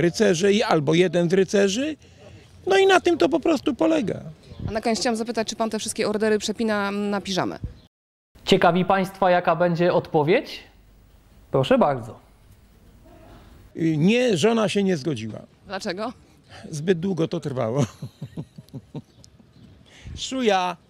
rycerze i albo jeden z rycerzy. No i na tym to po prostu polega. A na koniec chciałam zapytać, czy pan te wszystkie ordery przepina na piżamę? Ciekawi państwa, jaka będzie odpowiedź? Proszę bardzo. Nie, żona się nie zgodziła. Dlaczego? Zbyt długo to trwało. Szuja.